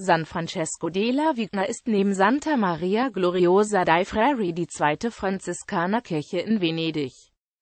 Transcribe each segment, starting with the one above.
San Francesco della Vigna ist neben Santa Maria Gloriosa dei Frari die zweite Franziskanerkirche in Venedig.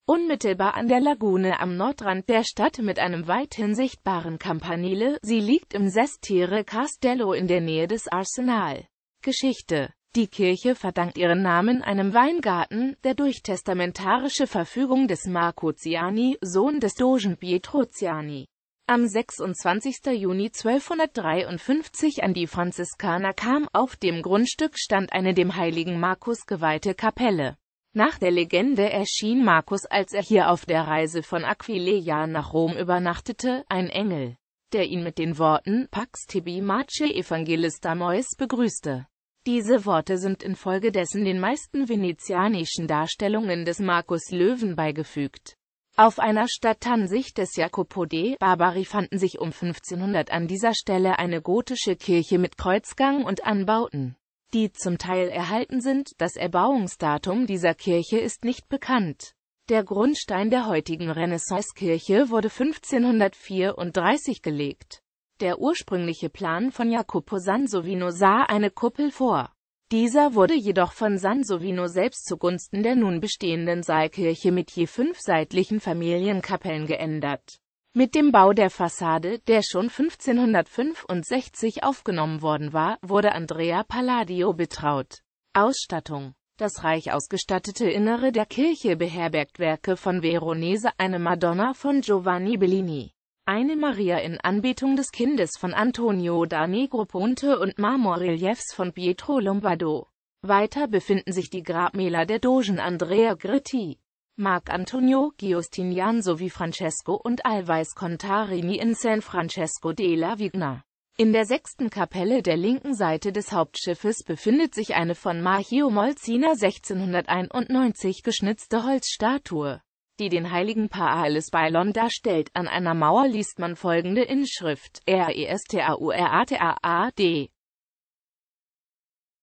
Unmittelbar an der Lagune am Nordrand der Stadt mit einem weithin sichtbaren Campanile, sie liegt im Sestiere Castello in der Nähe des Arsenal. Geschichte Die Kirche verdankt ihren Namen einem Weingarten, der durch testamentarische Verfügung des Marco Ziani, Sohn des Dogen Pietro Ziani, am 26. Juni 1253 an die Franziskaner kam, auf dem Grundstück stand eine dem heiligen Markus geweihte Kapelle. Nach der Legende erschien Markus, als er hier auf der Reise von Aquileia nach Rom übernachtete, ein Engel, der ihn mit den Worten Pax tibi marce evangelista mois begrüßte. Diese Worte sind infolgedessen den meisten venezianischen Darstellungen des Markus Löwen beigefügt. Auf einer Stadtansicht des Jacopo de' Barbari fanden sich um 1500 an dieser Stelle eine gotische Kirche mit Kreuzgang und Anbauten, die zum Teil erhalten sind, das Erbauungsdatum dieser Kirche ist nicht bekannt. Der Grundstein der heutigen Renaissance-Kirche wurde 1534 gelegt. Der ursprüngliche Plan von Jacopo Sansovino sah eine Kuppel vor. Dieser wurde jedoch von Sansovino selbst zugunsten der nun bestehenden Saalkirche mit je fünf seitlichen Familienkapellen geändert. Mit dem Bau der Fassade, der schon 1565 aufgenommen worden war, wurde Andrea Palladio betraut. Ausstattung Das reich ausgestattete Innere der Kirche beherbergt Werke von Veronese, eine Madonna von Giovanni Bellini. Eine Maria in Anbetung des Kindes von Antonio da Negro Ponte und Marmorreliefs von Pietro Lombardo. Weiter befinden sich die Grabmäler der Dogen Andrea Gritti, Marc Antonio Giustinian sowie Francesco und Alvise Contarini in San Francesco della Vigna. In der sechsten Kapelle der linken Seite des Hauptschiffes befindet sich eine von Machio Molzina 1691 geschnitzte Holzstatue die den heiligen Paales Bailon darstellt. An einer Mauer liest man folgende Inschrift, R-E-S-T-A-U-R-A-T-A-A-D.